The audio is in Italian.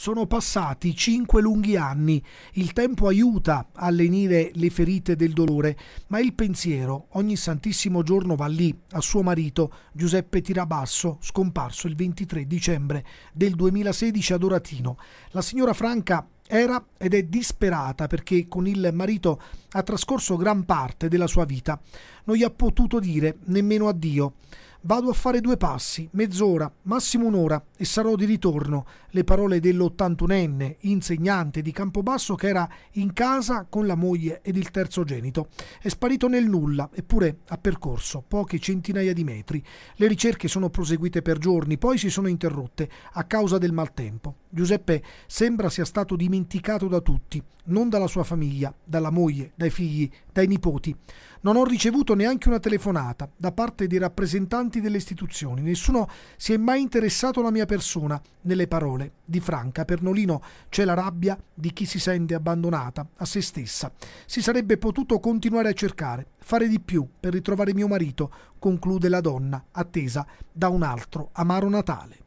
Sono passati cinque lunghi anni, il tempo aiuta a lenire le ferite del dolore, ma il pensiero ogni santissimo giorno va lì, a suo marito Giuseppe Tirabasso, scomparso il 23 dicembre del 2016 ad Oratino. La signora Franca era ed è disperata perché con il marito ha trascorso gran parte della sua vita. Non gli ha potuto dire nemmeno addio. Vado a fare due passi, mezz'ora, massimo un'ora e sarò di ritorno. Le parole dell'81enne insegnante di Campobasso che era in casa con la moglie ed il terzogenito. È sparito nel nulla, eppure ha percorso poche centinaia di metri. Le ricerche sono proseguite per giorni, poi si sono interrotte a causa del maltempo. Giuseppe sembra sia stato dimenticato da tutti, non dalla sua famiglia, dalla moglie, dai figli, dai nipoti non ho ricevuto neanche una telefonata da parte dei rappresentanti delle istituzioni. Nessuno si è mai interessato alla mia persona. Nelle parole di Franca Pernolino c'è la rabbia di chi si sente abbandonata a se stessa. Si sarebbe potuto continuare a cercare, fare di più per ritrovare mio marito, conclude la donna, attesa da un altro amaro Natale.